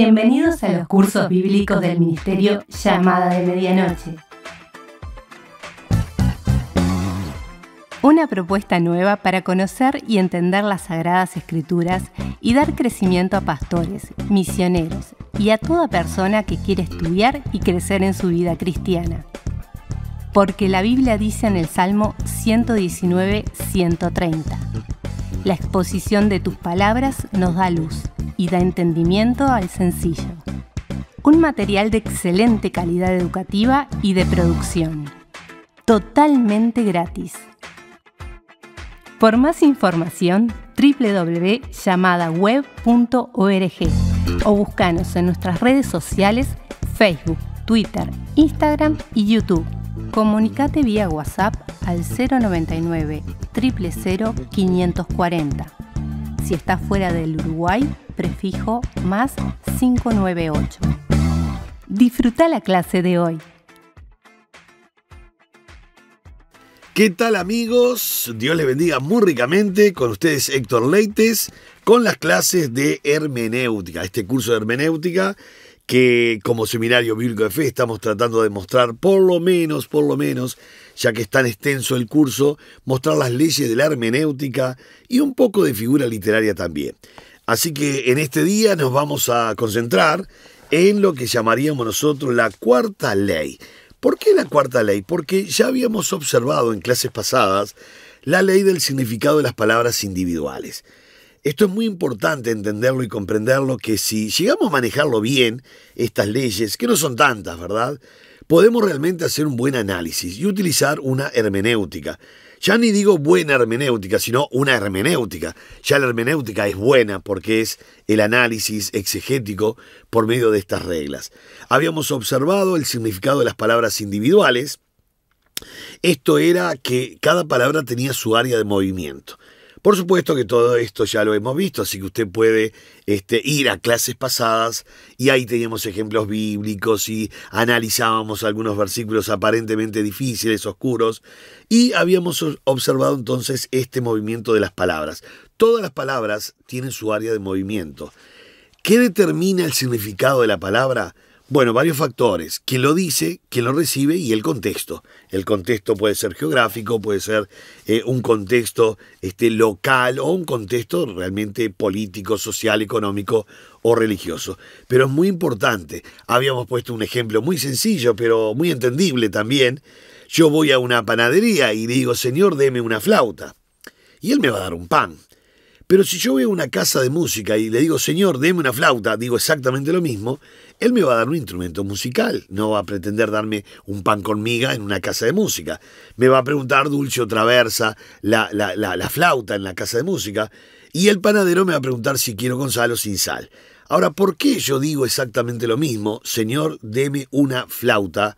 Bienvenidos a los cursos bíblicos del Ministerio Llamada de Medianoche. Una propuesta nueva para conocer y entender las sagradas escrituras y dar crecimiento a pastores, misioneros y a toda persona que quiere estudiar y crecer en su vida cristiana. Porque la Biblia dice en el Salmo 119, 130. La exposición de tus palabras nos da luz y da entendimiento al sencillo. Un material de excelente calidad educativa y de producción. Totalmente gratis. Por más información, www.llamadaweb.org o búscanos en nuestras redes sociales Facebook, Twitter, Instagram y YouTube. Comunicate vía WhatsApp al 099 000 540. Si estás fuera del Uruguay, prefijo más 598. Disfruta la clase de hoy. ¿Qué tal amigos? Dios les bendiga muy ricamente con ustedes Héctor Leites con las clases de hermenéutica, este curso de hermenéutica que como seminario bíblico de fe estamos tratando de mostrar, por lo menos, por lo menos, ya que es tan extenso el curso, mostrar las leyes de la hermenéutica y un poco de figura literaria también. Así que en este día nos vamos a concentrar en lo que llamaríamos nosotros la cuarta ley. ¿Por qué la cuarta ley? Porque ya habíamos observado en clases pasadas la ley del significado de las palabras individuales. Esto es muy importante entenderlo y comprenderlo que si llegamos a manejarlo bien, estas leyes, que no son tantas, ¿verdad? Podemos realmente hacer un buen análisis y utilizar una hermenéutica. Ya ni digo buena hermenéutica, sino una hermenéutica. Ya la hermenéutica es buena porque es el análisis exegético por medio de estas reglas. Habíamos observado el significado de las palabras individuales. Esto era que cada palabra tenía su área de movimiento. Por supuesto que todo esto ya lo hemos visto, así que usted puede este, ir a clases pasadas y ahí teníamos ejemplos bíblicos y analizábamos algunos versículos aparentemente difíciles, oscuros, y habíamos observado entonces este movimiento de las palabras. Todas las palabras tienen su área de movimiento. ¿Qué determina el significado de la palabra? Bueno, varios factores. Quien lo dice, quien lo recibe y el contexto. El contexto puede ser geográfico, puede ser eh, un contexto este, local o un contexto realmente político, social, económico o religioso. Pero es muy importante. Habíamos puesto un ejemplo muy sencillo, pero muy entendible también. Yo voy a una panadería y digo, señor, deme una flauta. Y él me va a dar un pan. Pero si yo veo una casa de música y le digo, señor, deme una flauta, digo exactamente lo mismo, él me va a dar un instrumento musical, no va a pretender darme un pan con miga en una casa de música. Me va a preguntar dulce o traversa, la, flauta en la casa de música. Y el panadero me va a preguntar si quiero con sal o sin sal. Ahora, ¿por qué yo digo exactamente lo mismo? Señor, deme una flauta.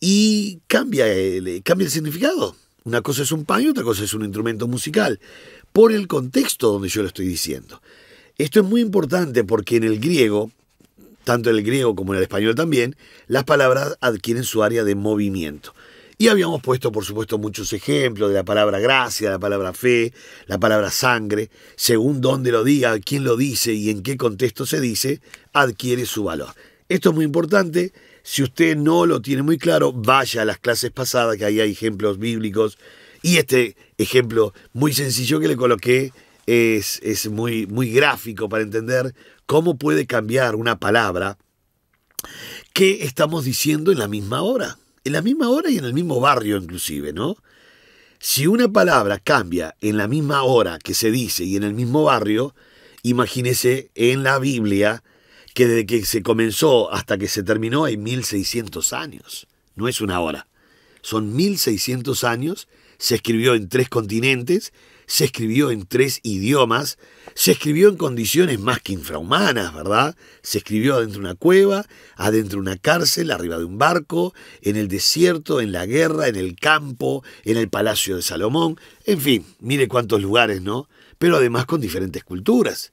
Y cambia el, cambia el significado. Una cosa es un pan y otra cosa es un instrumento musical. Por el contexto donde yo lo estoy diciendo. Esto es muy importante porque en el griego tanto en el griego como en el español también, las palabras adquieren su área de movimiento. Y habíamos puesto, por supuesto, muchos ejemplos de la palabra gracia, la palabra fe, la palabra sangre, según dónde lo diga, quién lo dice y en qué contexto se dice, adquiere su valor. Esto es muy importante. Si usted no lo tiene muy claro, vaya a las clases pasadas, que ahí hay ejemplos bíblicos. Y este ejemplo muy sencillo que le coloqué es, muy, muy gráfico para entender cómo puede cambiar una palabra que estamos diciendo en la misma hora, en la misma hora y en el mismo barrio inclusive, ¿no? Si una palabra cambia en la misma hora que se dice y en el mismo barrio, imagínese en la Biblia que desde que se comenzó hasta que se terminó hay 1600 años. No es una hora. Son 1600 años, se escribió en tres continentes se escribió en tres idiomas, se escribió en condiciones más que infrahumanas, ¿verdad? Se escribió adentro de una cueva, adentro de una cárcel, arriba de un barco, en el desierto, en la guerra, en el campo, en el palacio de Salomón, en fin, mire cuántos lugares, ¿no? Pero además con diferentes culturas.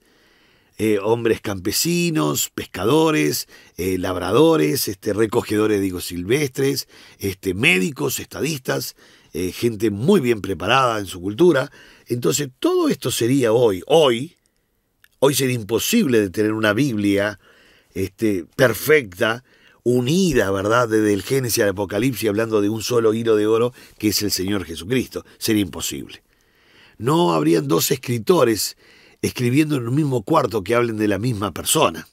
Eh, hombres campesinos, pescadores, eh, labradores, este, recogedores de silvestres, este, médicos, estadistas, eh, gente muy bien preparada en su cultura, entonces, todo esto sería hoy, hoy, hoy sería imposible de tener una Biblia este, perfecta, unida, ¿verdad? Desde el Génesis al Apocalipsis, hablando de un solo hilo de oro, que es el Señor Jesucristo. Sería imposible. No habrían dos escritores escribiendo en un mismo cuarto que hablen de la misma persona.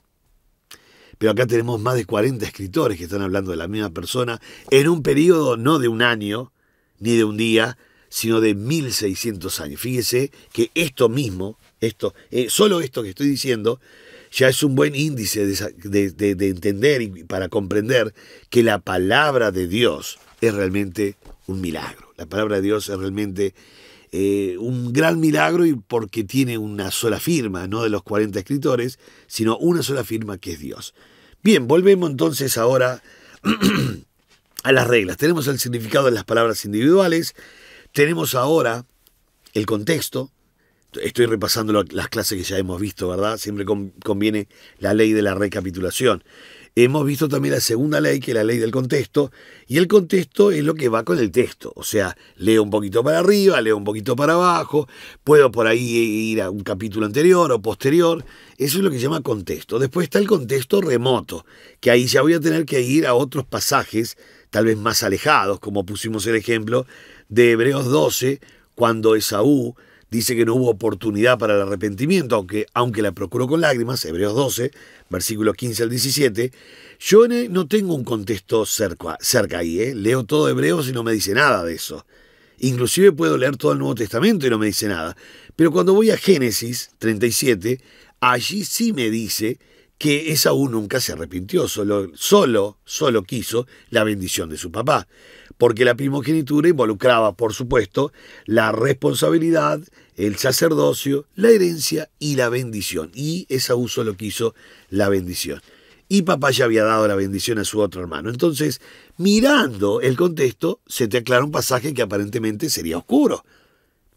Pero acá tenemos más de 40 escritores que están hablando de la misma persona en un periodo no de un año, ni de un día, sino de 1600 años. Fíjese que esto mismo, esto, eh, solo esto que estoy diciendo, ya es un buen índice de, entender y para comprender que la palabra de Dios es realmente un milagro. La palabra de Dios es realmente eh, un gran milagro y porque tiene una sola firma, no de los 40 escritores, sino una sola firma que es Dios. Bien, volvemos entonces ahora a las reglas. Tenemos el significado de las palabras individuales, tenemos ahora el contexto, estoy repasando las clases que ya hemos visto, ¿verdad? Siempre conviene la ley de la recapitulación. Hemos visto también la segunda ley, que es la ley del contexto, y el contexto es lo que va con el texto. O sea, leo un poquito para arriba, leo un poquito para abajo, puedo por ahí ir a un capítulo anterior o posterior. Eso es lo que se llama contexto. Después está el contexto remoto, que ahí ya voy a tener que ir a otros pasajes tal vez más alejados, como pusimos el ejemplo, de Hebreos 12, cuando Esaú dice que no hubo oportunidad para el arrepentimiento, aunque, aunque la procuró con lágrimas, Hebreos 12, versículos 15 al 17, yo no tengo un contexto cerca, cerca ahí, ¿eh? leo todo Hebreos y no me dice nada de eso. Inclusive puedo leer todo el Nuevo Testamento y no me dice nada. Pero cuando voy a Génesis 37, allí sí me dice que Esaú nunca se arrepintió, solo, solo, solo quiso la bendición de su papá, porque la primogenitura involucraba, por supuesto, la responsabilidad, el sacerdocio, la herencia y la bendición. Y Esaú solo quiso la bendición. Y papá ya había dado la bendición a su otro hermano. Entonces, mirando el contexto, se te aclara un pasaje que aparentemente sería oscuro.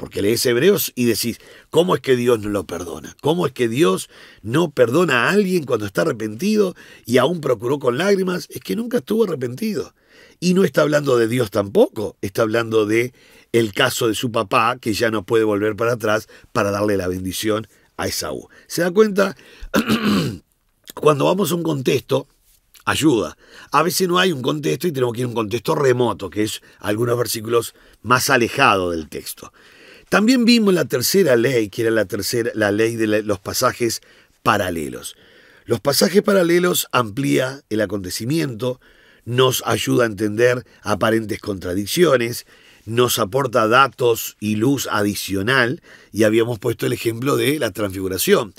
Porque lees Hebreos y decís, ¿cómo es que Dios no lo perdona? ¿Cómo es que Dios no perdona a alguien cuando está arrepentido y aún procuró con lágrimas? Es que nunca estuvo arrepentido. Y no está hablando de Dios tampoco, está hablando de el caso de su papá que ya no puede volver para atrás para darle la bendición a Esaú. ¿Se da cuenta? cuando vamos a un contexto ayuda. A veces no hay un contexto y tenemos que ir a un contexto remoto, que es algunos versículos más alejados del texto. También vimos la tercera ley, que era la, tercera, la ley de los pasajes paralelos. Los pasajes paralelos amplía el acontecimiento, nos ayuda a entender aparentes contradicciones, nos aporta datos y luz adicional, y habíamos puesto el ejemplo de la transfiguración,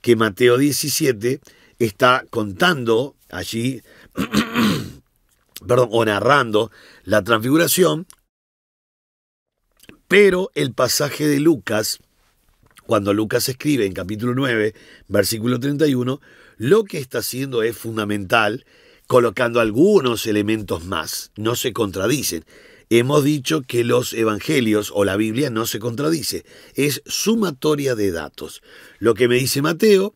que Mateo 17 está contando allí, perdón, o narrando la transfiguración, pero el pasaje de Lucas, cuando Lucas escribe en capítulo 9, versículo 31, lo que está haciendo es fundamental, colocando algunos elementos más, no se contradicen. Hemos dicho que los evangelios o la Biblia no se contradice, es sumatoria de datos. Lo que me dice Mateo,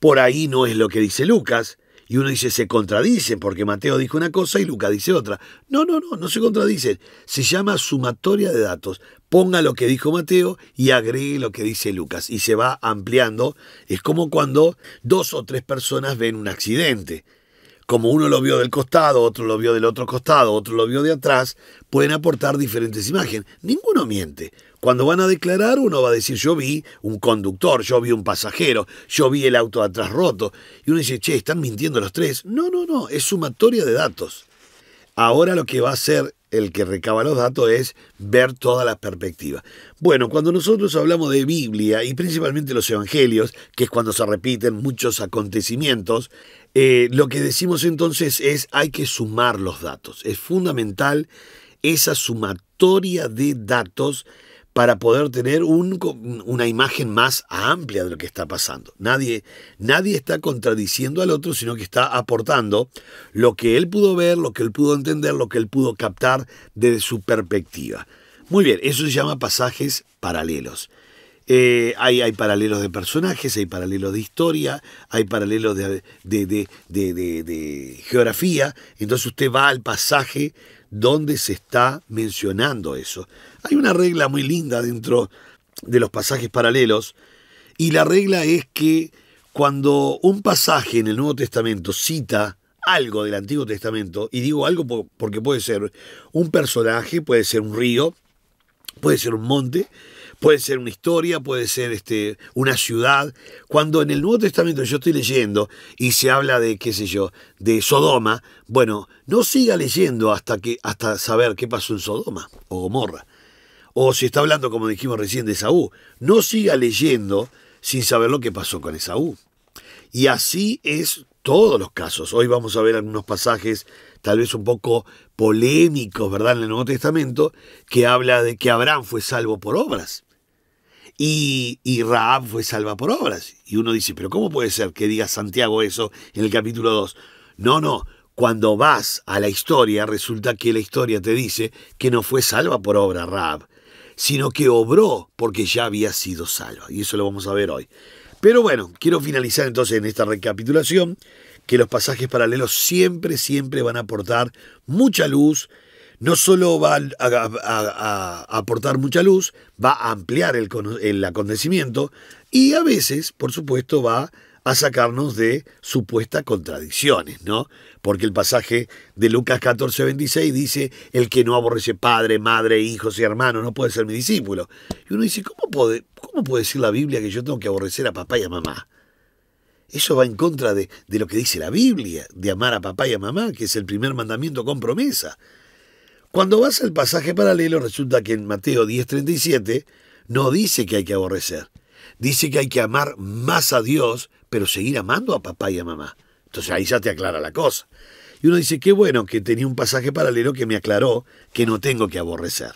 por ahí no es lo que dice Lucas, y uno dice, se contradicen porque Mateo dijo una cosa y Lucas dice otra. No, no, no, no se contradicen. Se llama sumatoria de datos. Ponga lo que dijo Mateo y agregue lo que dice Lucas. Y se va ampliando. Es como cuando dos o tres personas ven un accidente como uno lo vio del costado, otro lo vio del otro costado, otro lo vio de atrás, pueden aportar diferentes imágenes. Ninguno miente. Cuando van a declarar, uno va a decir, yo vi un conductor, yo vi un pasajero, yo vi el auto atrás roto. Y uno dice, che, están mintiendo los tres. No, no, no, es sumatoria de datos. Ahora lo que va a hacer el que recaba los datos es ver todas las perspectivas. Bueno, cuando nosotros hablamos de Biblia y principalmente los evangelios, que es cuando se repiten muchos acontecimientos, eh, lo que decimos entonces es hay que sumar los datos. Es fundamental esa sumatoria de datos para poder tener una imagen más amplia de lo que está pasando. Nadie, nadie está contradiciendo al otro, sino que está aportando lo que él pudo ver, lo que él pudo entender, lo que él pudo captar desde su perspectiva. Muy bien, eso se llama pasajes paralelos. Eh, hay, hay, paralelos de personajes, hay paralelos de historia, hay paralelos de, de, geografía. Entonces usted va al pasaje donde se está mencionando eso. Hay una regla muy linda dentro de los pasajes paralelos y la regla es que cuando un pasaje en el Nuevo Testamento cita algo del Antiguo Testamento, y digo algo porque puede ser un personaje, puede ser un río, puede ser un monte, puede ser una historia, puede ser este, una ciudad. Cuando en el Nuevo Testamento yo estoy leyendo y se habla de, qué sé yo, de Sodoma, bueno, no siga leyendo hasta, que, hasta saber qué pasó en Sodoma o Gomorra. O si está hablando, como dijimos recién, de Esaú, no siga leyendo sin saber lo que pasó con Esaú. Y así es todos los casos. Hoy vamos a ver algunos pasajes tal vez un poco polémicos, ¿verdad? En el Nuevo Testamento, que habla de que Abraham fue salvo por obras. Y, y Raab fue salva por obras. Y uno dice, pero ¿cómo puede ser que diga Santiago eso en el capítulo 2? No, no, cuando vas a la historia, resulta que la historia te dice que no fue salva por obra Raab, sino que obró porque ya había sido salva. Y eso lo vamos a ver hoy. Pero bueno, quiero finalizar entonces en esta recapitulación que los pasajes paralelos siempre, siempre van a aportar mucha luz. No solo va a, aportar mucha luz, va a ampliar el, el acontecimiento y a veces, por supuesto, va a sacarnos de supuestas contradicciones, ¿no? Porque el pasaje de Lucas 14, 26 dice, el que no aborrece padre, madre, hijos y hermanos no puede ser mi discípulo. Y uno dice, ¿cómo puede, cómo puede decir la Biblia que yo tengo que aborrecer a papá y a mamá? Eso va en contra de, de lo que dice la Biblia, de amar a papá y a mamá, que es el primer mandamiento con promesa. Cuando vas al pasaje paralelo, resulta que en Mateo 10, 37 no dice que hay que aborrecer, dice que hay que amar más a Dios pero seguir amando a papá y a mamá. Entonces ahí ya te aclara la cosa. Y uno dice, qué bueno que tenía un pasaje paralelo que me aclaró que no tengo que aborrecer.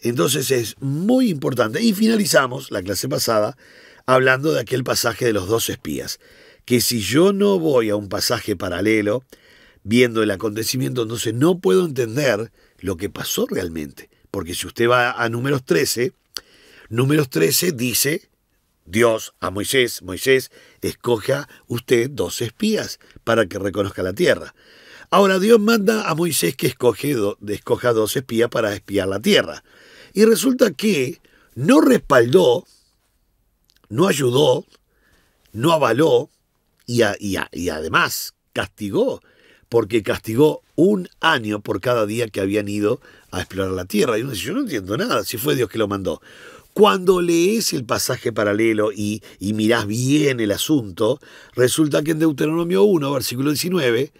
Entonces es muy importante. Y finalizamos la clase pasada hablando de aquel pasaje de los dos espías, que si yo no voy a un pasaje paralelo, viendo el acontecimiento, entonces no puedo entender lo que pasó realmente. Porque si usted va a números 13, números 13 dice Dios a Moisés, Moisés, escoja usted dos espías para que reconozca la tierra. Ahora Dios manda a Moisés que escoja dos espías para espiar la tierra. Y resulta que no respaldó, no ayudó, no avaló y, y además castigó, porque castigó un año por cada día que habían ido a explorar la Tierra. Y uno dice, yo no entiendo nada, si fue Dios que lo mandó. Cuando lees el pasaje paralelo y, y mirás bien el asunto, resulta que en Deuteronomio 1, versículo 19,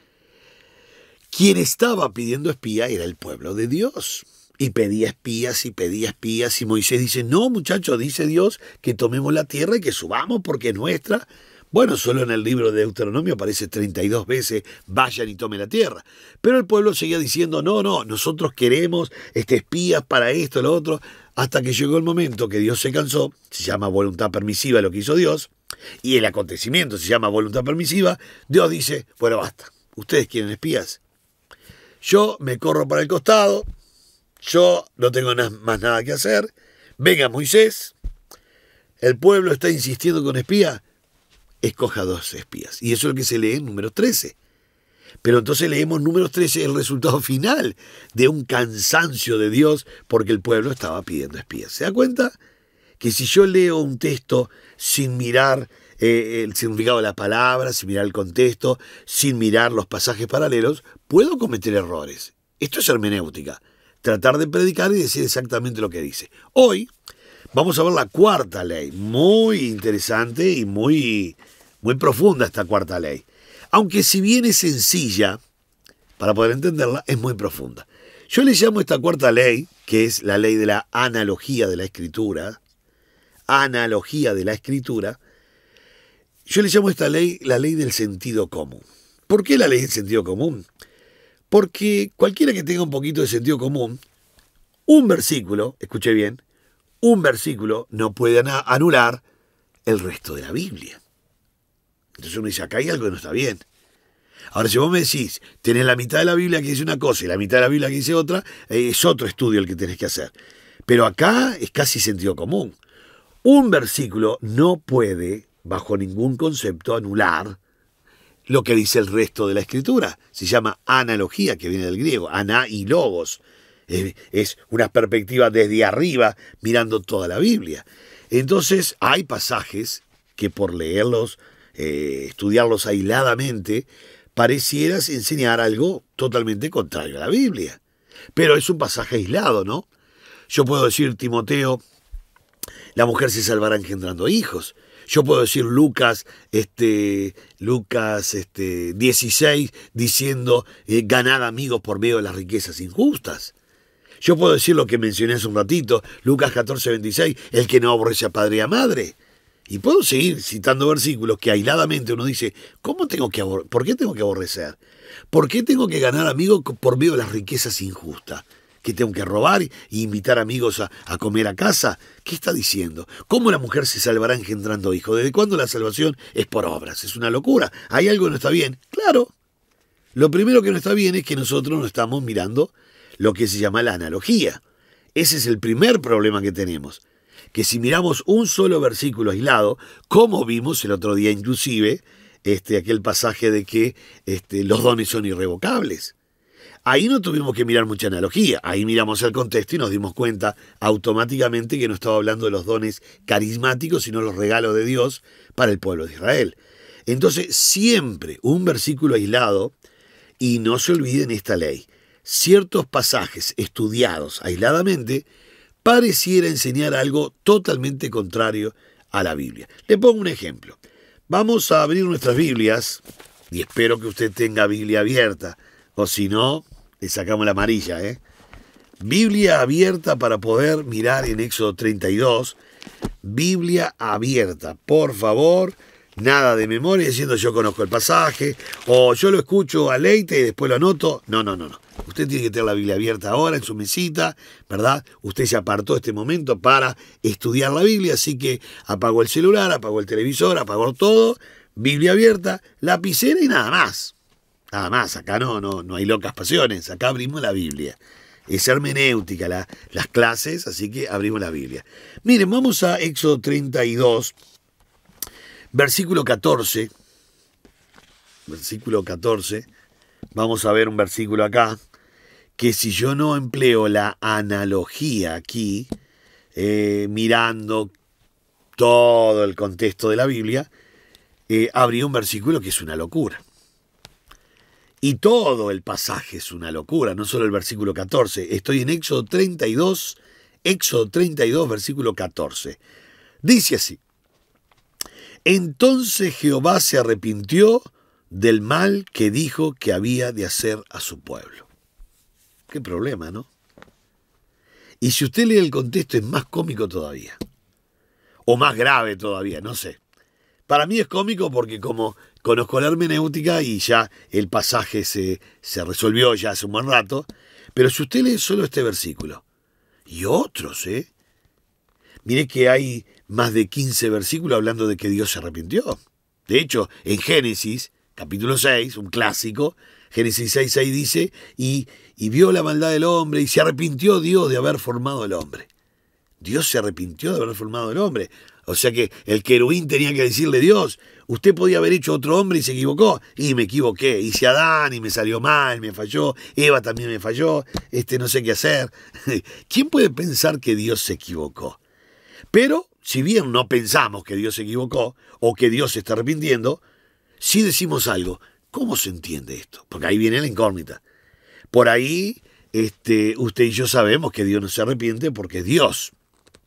quien estaba pidiendo espía era el pueblo de Dios. Y pedía espías y pedía espías y Moisés dice, no muchachos, dice Dios que tomemos la tierra y que subamos porque es nuestra. Bueno, solo en el libro de Deuteronomio aparece 32 veces, vayan y tomen la tierra. Pero el pueblo seguía diciendo, no, no, nosotros queremos este, espías para esto, lo otro, hasta que llegó el momento que Dios se cansó, se llama voluntad permisiva lo que hizo Dios, y el acontecimiento se llama voluntad permisiva, Dios dice, bueno, basta, ustedes quieren espías. Yo me corro para el costado, yo no tengo más nada que hacer, venga Moisés, el pueblo está insistiendo con espías, escoja dos espías. Y eso es lo que se lee en número 13. Pero entonces leemos números 13, el resultado final de un cansancio de Dios porque el pueblo estaba pidiendo espías. ¿Se da cuenta? Que si yo leo un texto sin mirar eh, el significado de la palabra, sin mirar el contexto, sin mirar los pasajes paralelos, puedo cometer errores. Esto es hermenéutica. Tratar de predicar y decir exactamente lo que dice. Hoy vamos a ver la cuarta ley, muy interesante y muy muy profunda esta cuarta ley. Aunque si bien es sencilla, para poder entenderla, es muy profunda. Yo le llamo esta cuarta ley, que es la ley de la analogía de la escritura, analogía de la escritura, yo le llamo esta ley la ley del sentido común. ¿Por qué la ley del sentido común? Porque cualquiera que tenga un poquito de sentido común, un versículo, escuche bien, un versículo no puede anular el resto de la Biblia. Entonces uno dice, acá hay algo que no está bien. Ahora, si vos me decís, tenés la mitad de la Biblia que dice una cosa y la mitad de la Biblia que dice otra, eh, es otro estudio el que tenés que hacer. Pero acá es casi sentido común. Un versículo no puede, bajo ningún concepto, anular lo que dice el resto de la escritura. Se llama analogía, que viene del griego, ana y logos. Es una perspectiva desde arriba, mirando toda la Biblia. Entonces, hay pasajes que por leerlos eh, estudiarlos aisladamente, parecieras enseñar algo totalmente contrario a la Biblia. Pero es un pasaje aislado, ¿no? Yo puedo decir, Timoteo, la mujer se salvará engendrando hijos. Yo puedo decir Lucas, este, Lucas este, 16, diciendo eh, amigos por medio de las riquezas injustas. Yo puedo decir lo que mencioné hace un ratito, Lucas 14, 26, el que no aborrece a padre y a madre. Y puedo seguir citando versículos que aisladamente uno dice, ¿cómo tengo que ¿por qué tengo que aborrecer? ¿Por qué tengo que ganar amigos por medio de las riquezas injustas? ¿Que tengo que robar e invitar amigos a, a comer a casa? ¿Qué está diciendo? ¿Cómo la mujer se salvará engendrando hijos? ¿Desde cuándo la salvación es por obras? Es una locura. ¿Hay algo que no está bien? Claro. Lo primero que no está bien es que nosotros no estamos mirando lo que se llama la analogía. Ese es el primer problema que tenemos que si miramos un solo versículo aislado, como vimos el otro día inclusive, este, aquel pasaje de que este, los dones son irrevocables. Ahí no tuvimos que mirar mucha analogía, ahí miramos el contexto y nos dimos cuenta automáticamente que no estaba hablando de los dones carismáticos, sino los regalos de Dios para el pueblo de Israel. Entonces, siempre un versículo aislado, y no se olviden esta ley, ciertos pasajes estudiados aisladamente pareciera enseñar algo totalmente contrario a la Biblia. Le pongo un ejemplo. Vamos a abrir nuestras Biblias, y espero que usted tenga Biblia abierta, o si no, le sacamos la amarilla, ¿eh? Biblia abierta para poder mirar en Éxodo 32. Biblia abierta, por favor. Nada de memoria diciendo yo conozco el pasaje o yo lo escucho a Leite y después lo anoto. No, no, no, no. Usted tiene que tener la Biblia abierta ahora en su mesita, ¿verdad? Usted se apartó este momento para estudiar la Biblia, así que apagó el celular, apagó el televisor, apagó todo, Biblia abierta, lapicera y nada más. Nada más, acá no, no, no hay locas pasiones, acá abrimos la Biblia. Es hermenéutica las clases, así que abrimos la Biblia. Miren, vamos a Éxodo 32, versículo 14. Versículo 14. Vamos a ver un versículo acá que si yo no empleo la analogía aquí, eh, mirando todo el contexto de la Biblia, eh, habría un versículo que es una locura. Y todo el pasaje es una locura, no solo el versículo 14. Estoy en Éxodo 32, Éxodo 32, versículo 14. Dice así. Entonces Jehová se arrepintió del mal que dijo que había de hacer a su pueblo. Qué problema, ¿no? Y si usted lee el contexto es más cómico todavía. O más grave todavía, no sé. Para mí es cómico porque como conozco la hermenéutica y ya el pasaje se, resolvió ya hace un buen rato, pero si usted lee solo este versículo y otros, ¿eh? Mire que hay más de 15 versículos hablando de que Dios se arrepintió. De hecho, en Génesis, capítulo 6, un clásico, Génesis 6, ahí dice, y, y vio la maldad del hombre y se arrepintió Dios de haber formado al hombre. Dios se arrepintió de haber formado al hombre. O sea que el querubín tenía que decirle Dios, usted podía haber hecho otro hombre y se equivocó. Y me equivoqué. Hice Adán y me salió mal, me falló. Eva también me falló. Este no sé qué hacer. ¿Quién puede pensar que Dios se equivocó? Pero, si bien no pensamos que Dios se equivocó o que Dios se está arrepintiendo, si decimos algo. ¿Cómo se entiende esto? Porque ahí viene la incógnita. Por ahí, este, usted y yo sabemos que Dios no se arrepiente porque Dios.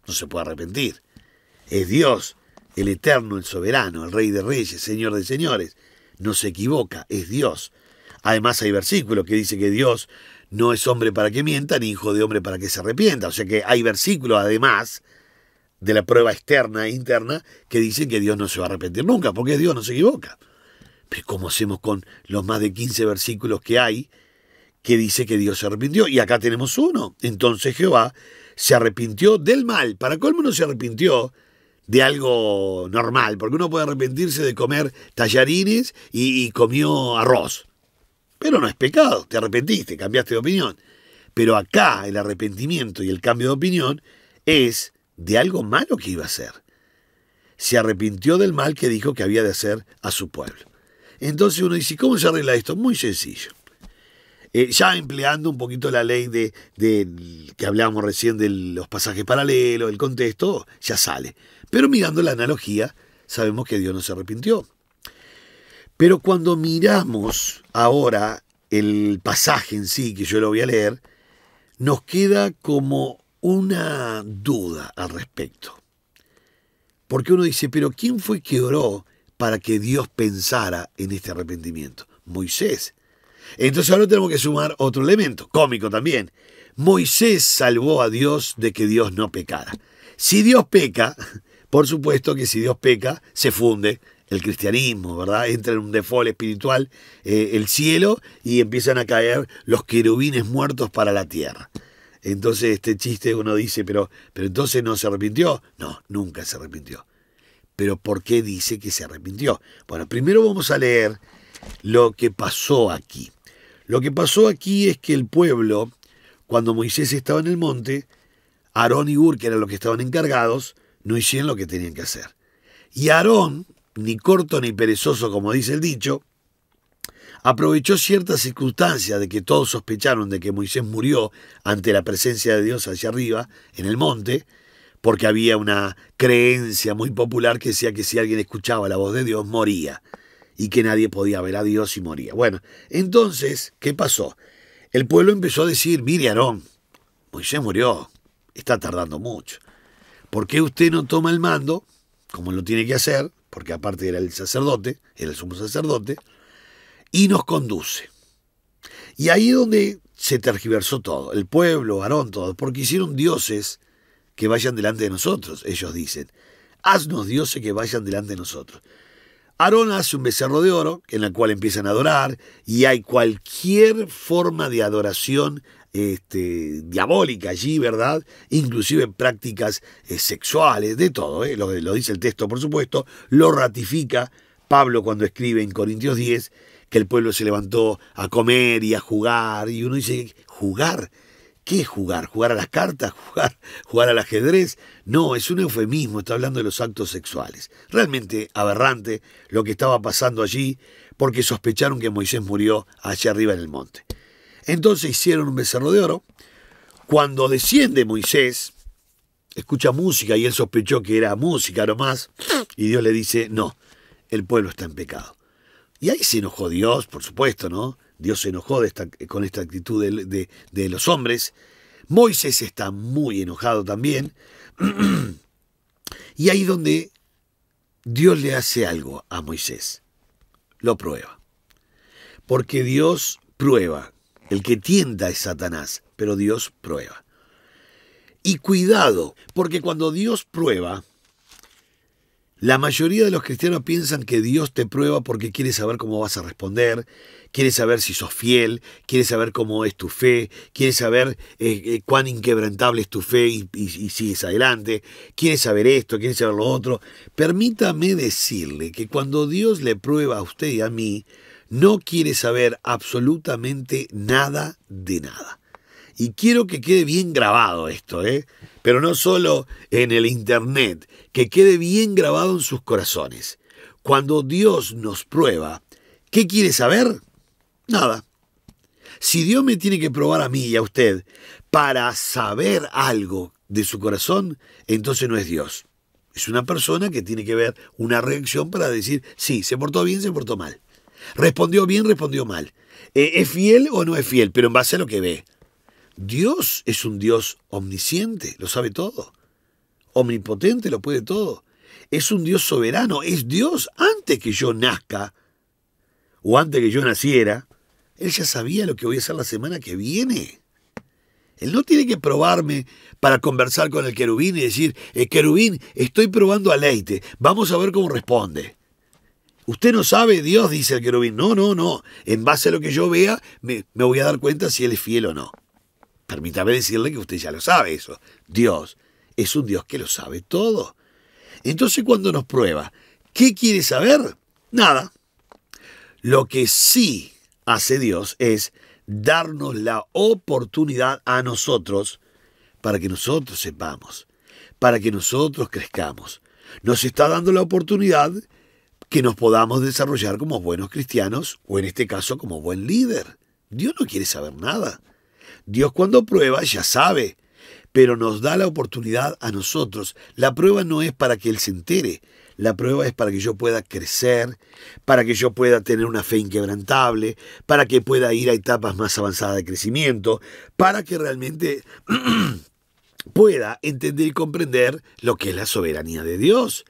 No se puede arrepentir. Es Dios, el eterno, el soberano, el rey de reyes, señor de señores. No se equivoca, es Dios. Además hay versículos que dice que Dios no es hombre para que mienta, ni hijo de hombre para que se arrepienta. O sea que hay versículos además de la prueba externa e interna que dicen que Dios no se va a arrepentir nunca, porque Dios no se equivoca. Pero ¿cómo hacemos con los más de 15 versículos que hay que dice que Dios se arrepintió. Y acá tenemos uno. Entonces Jehová se arrepintió del mal. Para colmo no se arrepintió de algo normal, porque uno puede arrepentirse de comer tallarines y, y comió arroz. Pero no es pecado, te arrepentiste, cambiaste de opinión. Pero acá el arrepentimiento y el cambio de opinión es de algo malo que iba a hacer. Se arrepintió del mal que dijo que había de hacer a su pueblo. Entonces uno dice, ¿cómo se arregla esto? Muy sencillo. Eh, ya empleando un poquito la ley que hablábamos recién de los pasajes paralelos, el contexto, ya sale. Pero mirando la analogía, sabemos que Dios no se arrepintió. Pero cuando miramos ahora el pasaje en sí, que yo lo voy a leer, nos queda como una duda al respecto. Porque uno dice, pero ¿quién fue que oró para que Dios pensara en este arrepentimiento? Moisés. Entonces ahora tenemos que sumar otro elemento, cómico también. Moisés salvó a Dios de que Dios no pecara. Si Dios peca, por supuesto que si Dios peca, se funde el cristianismo, ¿verdad? Entra en un default espiritual eh, el cielo y empiezan a caer los querubines muertos para la tierra. Entonces este chiste uno dice, pero, pero entonces no se arrepintió. No, nunca se arrepintió. Pero ¿por qué dice que se arrepintió? Bueno, primero vamos a leer lo que pasó aquí. Lo que pasó aquí es que el pueblo, cuando Moisés estaba en el monte, Aarón y Ur, que eran los que estaban encargados, no hicieron lo que tenían que hacer. Y Aarón, ni corto ni perezoso, como dice el dicho, aprovechó ciertas circunstancias de que todos sospecharon de que Moisés murió ante la presencia de Dios hacia arriba, en el monte, porque había una creencia muy popular que decía que si alguien escuchaba la voz de Dios, moría y que nadie podía ver a Dios y moría. Bueno, entonces, ¿qué pasó? El pueblo empezó a decir, mire Aarón, Moisés murió, está tardando mucho. ¿Por qué usted no toma el mando, como lo tiene que hacer, porque aparte era el sacerdote, era el sumo sacerdote, y nos conduce? Y ahí es donde se tergiversó todo, el pueblo, Aarón, todos, porque hicieron dioses que vayan delante de nosotros, ellos dicen. Haznos dioses que vayan delante de nosotros. Aarón hace un becerro de oro en el cual empiezan a adorar y hay cualquier forma de adoración este, diabólica allí, ¿verdad? Inclusive prácticas eh, sexuales, de todo, ¿eh? lo, lo, dice el texto, por supuesto, lo ratifica Pablo cuando escribe en Corintios 10 que el pueblo se levantó a comer y a jugar, y uno dice, jugar, ¿Qué jugar? ¿Jugar a las cartas? ¿Jugar, ¿Jugar al ajedrez? No, es un eufemismo, está hablando de los actos sexuales. Realmente aberrante lo que estaba pasando allí porque sospecharon que Moisés murió allá arriba en el monte. Entonces hicieron un becerro de oro. Cuando desciende Moisés, escucha música y él sospechó que era música nomás, y Dios le dice, no, el pueblo está en pecado. Y ahí se enojó Dios, por supuesto, ¿no? Dios se enojó con esta actitud de, de los hombres. Moisés está muy enojado también. y ahí donde Dios le hace algo a Moisés. Lo prueba. Porque Dios prueba. El que tienda es Satanás, pero Dios prueba. Y cuidado, porque cuando Dios prueba, la mayoría de los cristianos piensan que Dios te prueba porque quiere saber cómo vas a responder, quiere saber si sos fiel, quiere saber cómo es tu fe, quiere saber eh, eh, cuán inquebrantable es tu fe y, si es adelante, quiere saber esto, quiere saber lo otro. Permítame decirle que cuando Dios le prueba a usted y a mí, no quiere saber absolutamente nada de nada. Y quiero que quede bien grabado esto, ¿eh? Pero no solo en el Internet, que quede bien grabado en sus corazones. Cuando Dios nos prueba, ¿qué quiere saber? Nada. Si Dios me tiene que probar a mí y a usted para saber algo de su corazón, entonces no es Dios. Es una persona que tiene que ver una reacción para decir, sí, se portó bien, se portó mal. Respondió bien, respondió mal. Eh, ¿Es fiel o no es fiel? Pero en base a lo que ve. Dios es un Dios omnisciente, lo sabe todo. Omnipotente, lo puede todo. Es un Dios soberano, es Dios antes que yo nazca o antes que yo naciera. Él ya sabía lo que voy a hacer la semana que viene. Él no tiene que probarme para conversar con el querubín y decir, eh, querubín, estoy probando a Leite, vamos a ver cómo responde. Usted no sabe, Dios, dice el querubín. No, no, no. En base a lo que yo vea, me voy a dar cuenta si él es fiel o no. Permítame decirle que usted ya lo sabe eso. Dios es un Dios que lo sabe todo. Entonces cuando nos prueba, ¿qué quiere saber? Nada. Lo que sí hace Dios es darnos la oportunidad a nosotros para que nosotros sepamos, para que nosotros crezcamos. Nos está dando la oportunidad que nos podamos desarrollar como buenos cristianos o en este caso como buen líder. Dios no quiere saber nada. Dios cuando prueba ya sabe, pero nos da la oportunidad a nosotros. La prueba no es para que Él se entere, la prueba es para que yo pueda crecer, para que yo pueda tener una fe inquebrantable, para que pueda ir a etapas más avanzadas de crecimiento, para que realmente pueda entender y comprender lo que es la soberanía de Dios.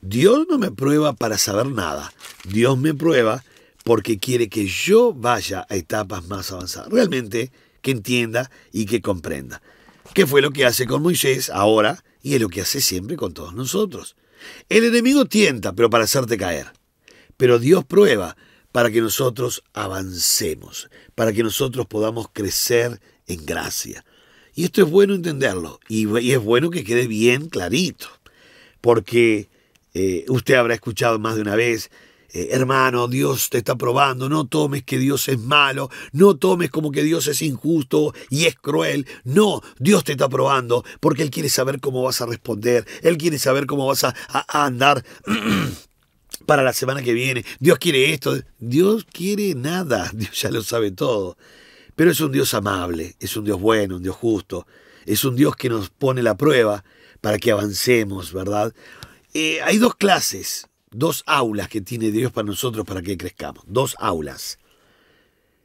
Dios no me prueba para saber nada, Dios me prueba porque quiere que yo vaya a etapas más avanzadas. Realmente, que entienda y que comprenda. ¿Qué fue lo que hace con Moisés ahora y es lo que hace siempre con todos nosotros? El enemigo tienta, pero para hacerte caer. Pero Dios prueba para que nosotros avancemos, para que nosotros podamos crecer en gracia. Y esto es bueno entenderlo y, es bueno que quede bien clarito, porque eh, usted habrá escuchado más de una vez eh, hermano, Dios te está probando, no tomes que Dios es malo, no tomes como que Dios es injusto y es cruel, no, Dios te está probando porque Él quiere saber cómo vas a responder, Él quiere saber cómo vas a, andar. para la semana que viene, Dios quiere esto, Dios quiere nada, Dios ya lo sabe todo. Pero es un Dios amable, es un Dios bueno, un Dios justo, es un Dios que nos pone la prueba para que avancemos, ¿verdad? Eh, hay dos clases dos aulas que tiene Dios para nosotros para que crezcamos. Dos aulas.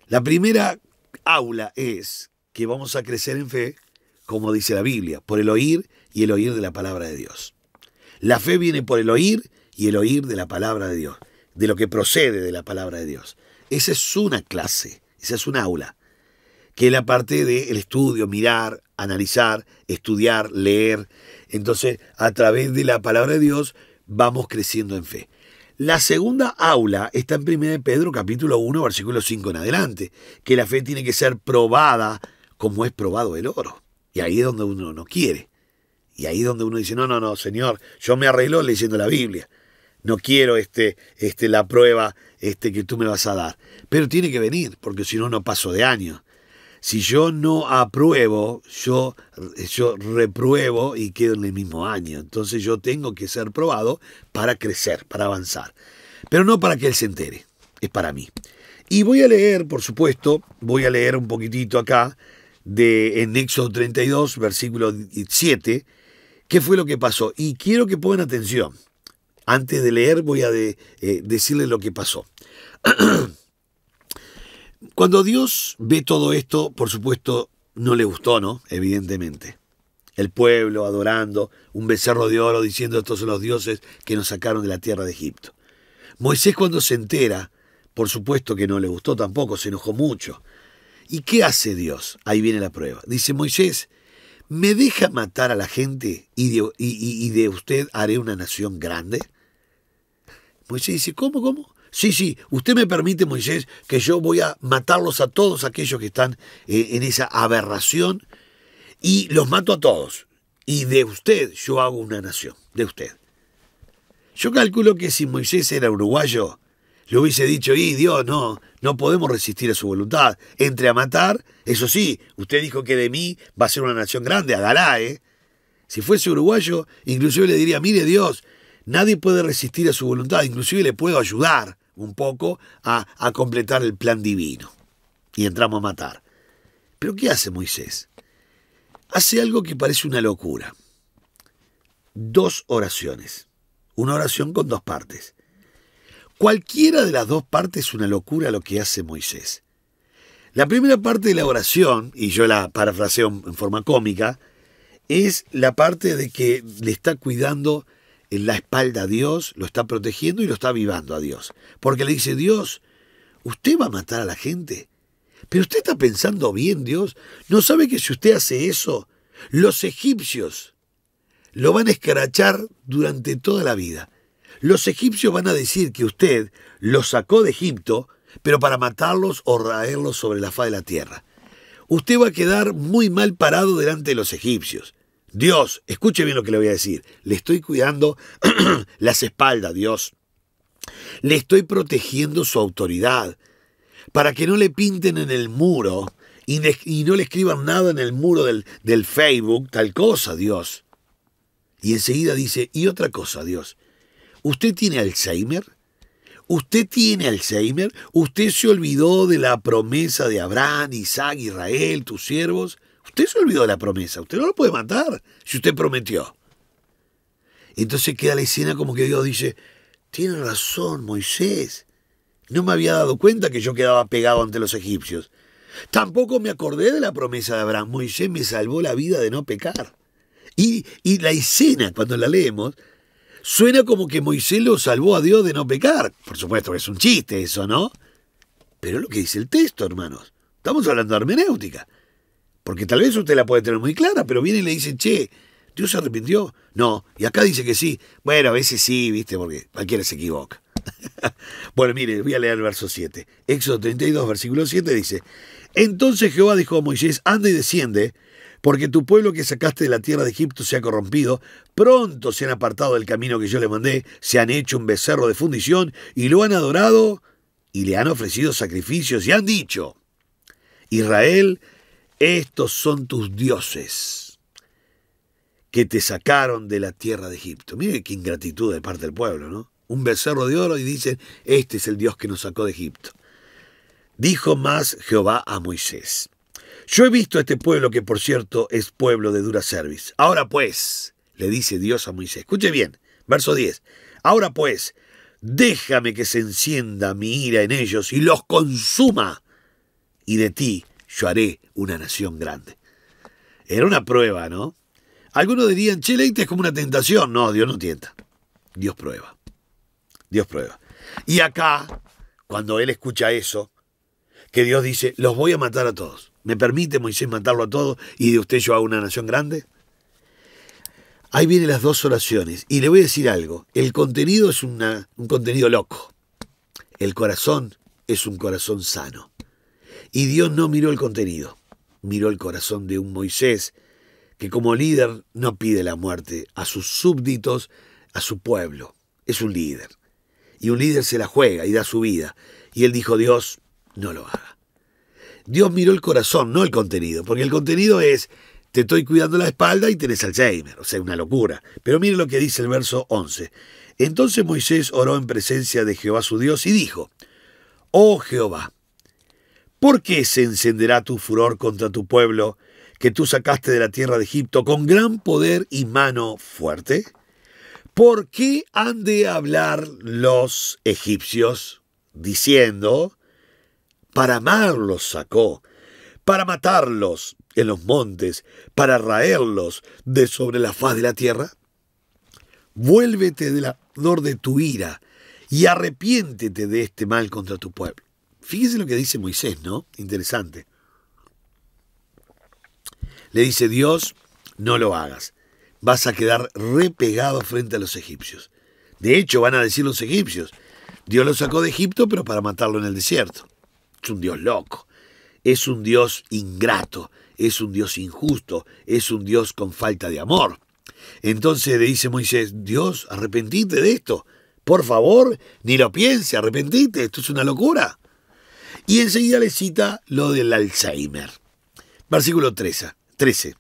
La primera aula es que vamos a crecer en fe, como dice la Biblia, por el oír y el oír de la palabra de Dios. La fe viene por el oír y el oír de la palabra de Dios, de lo que procede de la palabra de Dios. Esa es una clase, esa es una aula, que es la parte del estudio, mirar, analizar, estudiar, leer. Entonces, a través de la palabra de Dios, vamos creciendo en fe. La segunda aula está en 1 Pedro capítulo 1, versículo 5 en adelante, que la fe tiene que ser probada como es probado el oro. Y ahí es donde uno no quiere. Y ahí es donde uno dice, no, no, no, Señor, yo me arreglo leyendo la Biblia. No quiero este, este, la prueba este, que tú me vas a dar. Pero tiene que venir, porque si no, no paso de año si yo no apruebo, yo, yo repruebo y quedo en el mismo año. Entonces yo tengo que ser probado para crecer, para avanzar. Pero no para que él se entere, es para mí. Y voy a leer, por supuesto, voy a leer un poquitito acá de en Éxodo 32, versículo 7, qué fue lo que pasó. Y quiero que pongan atención. Antes de leer voy a eh, decirles lo que pasó. Cuando Dios ve todo esto, por supuesto, no le gustó, ¿no? Evidentemente. El pueblo adorando, un becerro de oro diciendo estos son los dioses que nos sacaron de la tierra de Egipto. Moisés cuando se entera, por supuesto que no le gustó tampoco, se enojó mucho. ¿Y qué hace Dios? Ahí viene la prueba. Dice Moisés, ¿me deja matar a la gente y de, de usted haré una nación grande? Moisés dice, ¿cómo, cómo? sí, sí, usted me permite, Moisés, que yo voy a matarlos a todos aquellos que están eh, en esa aberración y los mato a todos. Y de usted yo hago una nación, de usted. Yo calculo que si Moisés era uruguayo, le hubiese dicho, y Dios, no, no podemos resistir a su voluntad. Entre a matar, eso sí, usted dijo que de mí va a ser una nación grande, hágala, ¿eh? Si fuese uruguayo, inclusive le diría, mire Dios, nadie puede resistir a su voluntad, inclusive le puedo ayudar un poco a, completar el plan divino. Y entramos a matar. Pero ¿qué hace Moisés? Hace algo que parece una locura. Dos oraciones. Una oración con dos partes. Cualquiera de las dos partes es una locura lo que hace Moisés. La primera parte de la oración, y yo la parafraseo en forma cómica, es la parte de que le está cuidando en la espalda a Dios, lo está protegiendo y lo está avivando a Dios. Porque le dice, Dios, usted va a matar a la gente. Pero usted está pensando bien, Dios. ¿No sabe que si usted hace eso, los egipcios lo van a escarachar durante toda la vida? Los egipcios van a decir que usted los sacó de Egipto, pero para matarlos o raerlos sobre la faz de la tierra. Usted va a quedar muy mal parado delante de los egipcios. Dios, escuche bien lo que le voy a decir. Le estoy cuidando las espaldas, Dios. Le estoy protegiendo su autoridad para que no le pinten en el muro y, no le escriban nada en el muro del, del Facebook, tal cosa, Dios. Y enseguida dice, y otra cosa, Dios. ¿Usted tiene Alzheimer? ¿Usted tiene Alzheimer? ¿Usted se olvidó de la promesa de Abraham, Isaac, Israel, tus siervos? Usted se olvidó de la promesa, usted no lo puede matar si usted prometió. Entonces queda la escena como que Dios dice, tiene razón Moisés, no me había dado cuenta que yo quedaba pegado ante los egipcios. Tampoco me acordé de la promesa de Abraham, Moisés me salvó la vida de no pecar. Y, y la escena, cuando la leemos, suena como que Moisés lo salvó a Dios de no pecar. Por supuesto que es un chiste eso, ¿no? Pero es lo que dice el texto, hermanos. Estamos hablando de hermenéutica. Porque tal vez usted la puede tener muy clara, pero viene y le dice, che, ¿Dios se arrepintió? No. Y acá dice que sí. Bueno, a veces sí, viste, porque cualquiera se equivoca. bueno, mire, voy a leer el verso 7. Éxodo 32, versículo 7 dice, Entonces Jehová dijo a Moisés, anda y desciende, porque tu pueblo que sacaste de la tierra de Egipto se ha corrompido, pronto se han apartado del camino que yo le mandé, se han hecho un becerro de fundición y lo han adorado y le han ofrecido sacrificios y han dicho, Israel estos son tus dioses que te sacaron de la tierra de Egipto. Mire qué ingratitud de parte del pueblo, ¿no? Un becerro de oro y dicen, este es el Dios que nos sacó de Egipto. Dijo más Jehová a Moisés, yo he visto a este pueblo que por cierto es pueblo de dura cerviz. Ahora pues, le dice Dios a Moisés, escuche bien, verso 10, ahora pues, déjame que se encienda mi ira en ellos y los consuma, y de ti yo haré una nación grande. Era una prueba, ¿no? Algunos dirían, che, Leite, es como una tentación. No, Dios no tienta. Dios prueba. Dios prueba. Y acá, cuando él escucha eso, que Dios dice, los voy a matar a todos. ¿Me permite Moisés matarlo a todos y de usted yo hago una nación grande? Ahí vienen las dos oraciones. Y le voy a decir algo. El contenido es un contenido loco. El corazón es un corazón sano. Y Dios no miró el contenido miró el corazón de un Moisés, que como líder no pide la muerte a sus súbditos, a su pueblo. Es un líder. Y un líder se la juega y da su vida. Y él dijo, Dios, no lo haga. Dios miró el corazón, no el contenido, porque el contenido es, te estoy cuidando la espalda y tenés Alzheimer, o sea, una locura. Pero mire lo que dice el verso 11. Entonces Moisés oró en presencia de Jehová su Dios y dijo, Oh Jehová, ¿Por qué se encenderá tu furor contra tu pueblo, que tú sacaste de la tierra de Egipto con gran poder y mano fuerte? ¿Por qué han de hablar los egipcios diciendo, para los sacó, para matarlos en los montes, para raerlos de sobre la faz de la tierra? Vuélvete del ardor de tu ira y arrepiéntete de este mal contra tu pueblo. Fíjese lo que dice Moisés, ¿no? Interesante. Le dice Dios, no lo hagas. Vas a quedar repegado frente a los egipcios. De hecho, van a decir los egipcios, Dios lo sacó de Egipto, pero para matarlo en el desierto. Es un Dios loco, es un Dios ingrato, es un Dios injusto, es un Dios con falta de amor. Entonces le dice Moisés, Dios, arrepentite de esto. Por favor, ni lo piense, arrepentite, esto es una locura. Y enseguida le cita lo del Alzheimer. Versículo 13.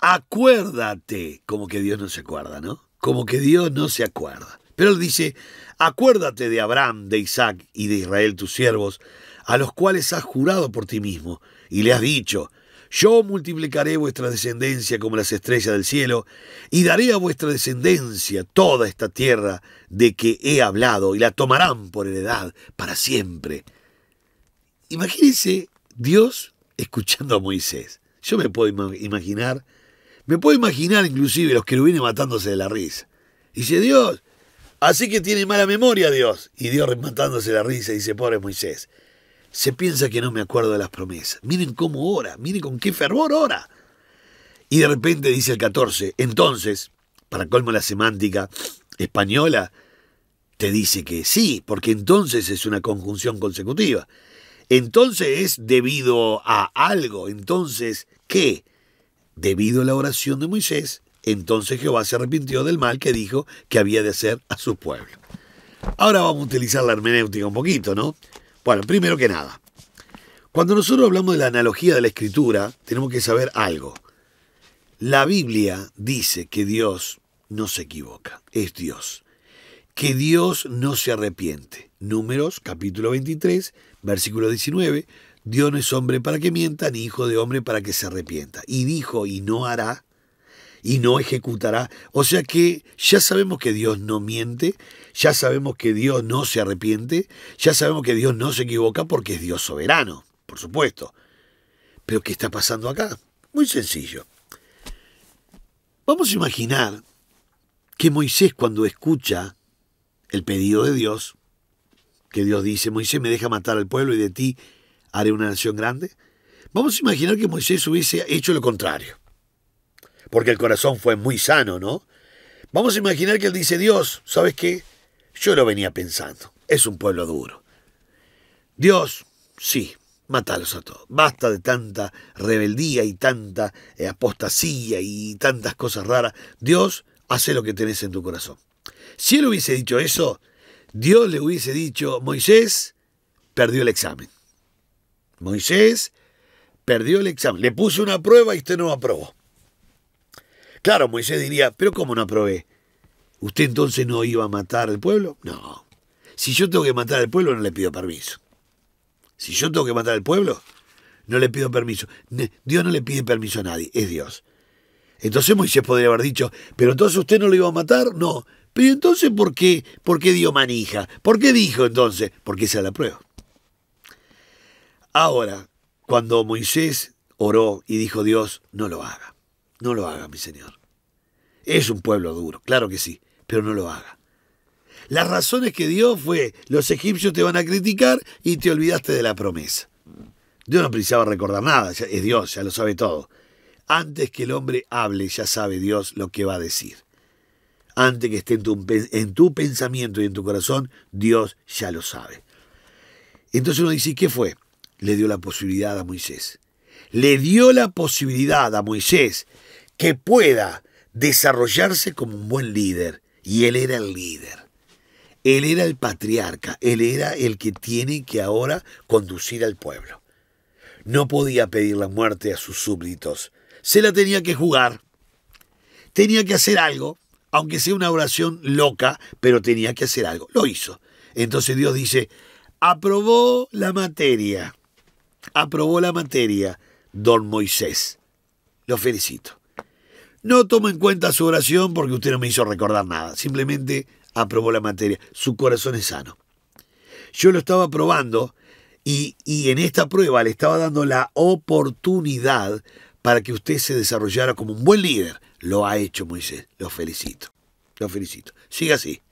Acuérdate, como que Dios no se acuerda, ¿no? Como que Dios no se acuerda. Pero él dice, acuérdate de Abraham, de Isaac y de Israel tus siervos, a los cuales has jurado por ti mismo, y le has dicho, yo multiplicaré vuestra descendencia como las estrellas del cielo, y daré a vuestra descendencia toda esta tierra de que he hablado, y la tomarán por heredad para siempre. Imagínese Dios escuchando a Moisés. Yo me puedo imaginar, me puedo imaginar inclusive los querubines matándose de la risa. Dice Dios, así que tiene mala memoria Dios. Y Dios matándose de la risa y dice, pobre Moisés, se piensa que no me acuerdo de las promesas. Miren cómo ora, miren con qué fervor ora. Y de repente dice el 14, entonces, para colmo la semántica española, te dice que sí, porque entonces es una conjunción consecutiva. Entonces es debido a algo. Entonces, ¿qué? Debido a la oración de Moisés, entonces Jehová se arrepintió del mal que dijo que había de hacer a su pueblo. Ahora vamos a utilizar la hermenéutica un poquito, ¿no? Bueno, primero que nada, cuando nosotros hablamos de la analogía de la escritura, tenemos que saber algo. La Biblia dice que Dios no se equivoca, es Dios. Que Dios no se arrepiente. Números capítulo 23, Versículo 19, Dios no es hombre para que mienta, ni hijo de hombre para que se arrepienta. Y dijo, y no hará, y no ejecutará. O sea que ya sabemos que Dios no miente, ya sabemos que Dios no se arrepiente, ya sabemos que Dios no se equivoca porque es Dios soberano, por supuesto. Pero ¿qué está pasando acá? Muy sencillo. Vamos a imaginar que Moisés cuando escucha el pedido de Dios, que Dios dice, Moisés me deja matar al pueblo y de ti haré una nación grande? Vamos a imaginar que Moisés hubiese hecho lo contrario, porque el corazón fue muy sano, ¿no? Vamos a imaginar que él dice, Dios, ¿sabes qué? Yo lo venía pensando, es un pueblo duro. Dios, sí, mátalos a todos. Basta de tanta rebeldía y tanta eh, apostasía y tantas cosas raras. Dios, hace lo que tenés en tu corazón. Si él hubiese dicho eso, Dios le hubiese dicho, Moisés perdió el examen. Moisés perdió el examen. Le puso una prueba y usted no aprobó. Claro, Moisés diría, pero ¿cómo no aprobé? ¿Usted entonces no iba a matar al pueblo? No. Si yo tengo que matar al pueblo, no le pido permiso. Si yo tengo que matar al pueblo, no le pido permiso. Dios no le pide permiso a nadie, es Dios. Entonces Moisés podría haber dicho, pero entonces usted no lo iba a matar, no. Pero entonces, ¿por qué, ¿por qué dio manija? ¿Por qué dijo entonces? Porque esa es la prueba. Ahora, cuando Moisés oró y dijo Dios, no lo haga, no lo haga, mi Señor. Es un pueblo duro, claro que sí, pero no lo haga. Las razones que dio fue, los egipcios te van a criticar y te olvidaste de la promesa. Dios no precisaba recordar nada, es Dios, ya lo sabe todo. Antes que el hombre hable, ya sabe Dios lo que va a decir antes que esté en tu, en tu pensamiento y en tu corazón, Dios ya lo sabe. Entonces uno dice, ¿qué fue? Le dio la posibilidad a Moisés. Le dio la posibilidad a Moisés que pueda desarrollarse como un buen líder. Y él era el líder. Él era el patriarca. Él era el que tiene que ahora conducir al pueblo. No podía pedir la muerte a sus súbditos. Se la tenía que jugar. Tenía que hacer algo aunque sea una oración loca, pero tenía que hacer algo. Lo hizo. Entonces Dios dice, aprobó la materia, aprobó la materia, don Moisés. Lo felicito. No tomo en cuenta su oración porque usted no me hizo recordar nada. Simplemente aprobó la materia. Su corazón es sano. Yo lo estaba probando y, y en esta prueba le estaba dando la oportunidad para que usted se desarrollara como un buen líder, lo ha hecho Moisés. Lo felicito. Lo felicito. Siga así.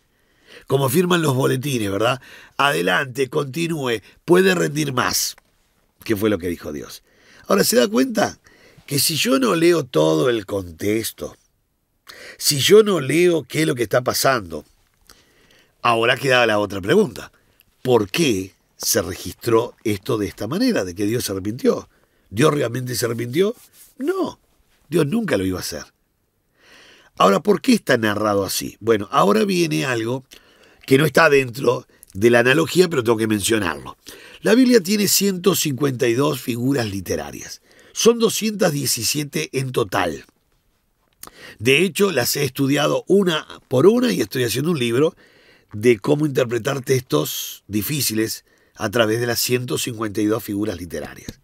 Como firman los boletines, ¿verdad? Adelante, continúe, puede rendir más. que fue lo que dijo Dios? Ahora, ¿se da cuenta? Que si yo no leo todo el contexto, si yo no leo qué es lo que está pasando, ahora queda la otra pregunta. ¿Por qué se registró esto de esta manera, de que Dios se arrepintió? ¿Dios realmente se arrepintió? No, Dios nunca lo iba a hacer. Ahora, ¿por qué está narrado así? Bueno, ahora viene algo que no está dentro de la analogía, pero tengo que mencionarlo. La Biblia tiene 152 figuras literarias. Son 217 en total. De hecho, las he estudiado una por una y estoy haciendo un libro de cómo interpretar textos difíciles a través de las 152 figuras literarias.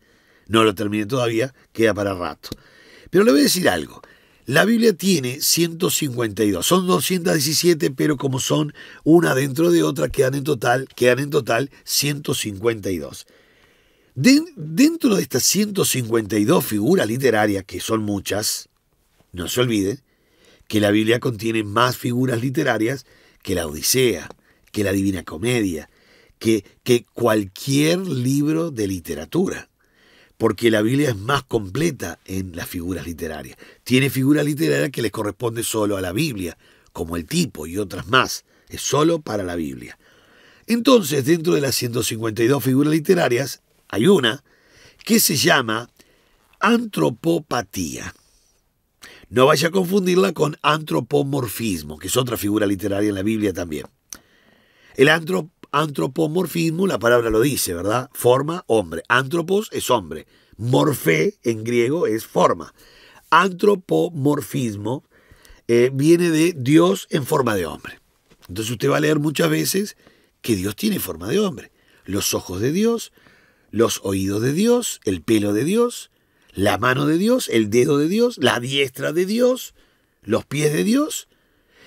No lo terminé todavía, queda para rato. Pero le voy a decir algo. La Biblia tiene 152, son 217, pero como son una dentro de otra, quedan en total, quedan en total 152. dentro de estas 152 figuras literarias, que son muchas, no se olvide que la Biblia contiene más figuras literarias que la Odisea, que la Divina Comedia, que, que cualquier libro de literatura porque la Biblia es más completa en las figuras literarias. Tiene figuras literarias que les corresponde solo a la Biblia, como el tipo y otras más. Es solo para la Biblia. Entonces, dentro de las 152 figuras literarias, hay una que se llama antropopatía. No vaya a confundirla con antropomorfismo, que es otra figura literaria en la Biblia también. El antropo Antropomorfismo, la palabra lo dice, ¿verdad? Forma, hombre. Antropos es hombre. Morfe, en griego es forma. Antropomorfismo eh, viene de Dios en forma de hombre. Entonces usted va a leer muchas veces que Dios tiene forma de hombre. Los ojos de Dios, los oídos de Dios, el pelo de Dios, la mano de Dios, el dedo de Dios, la diestra de Dios, los pies de Dios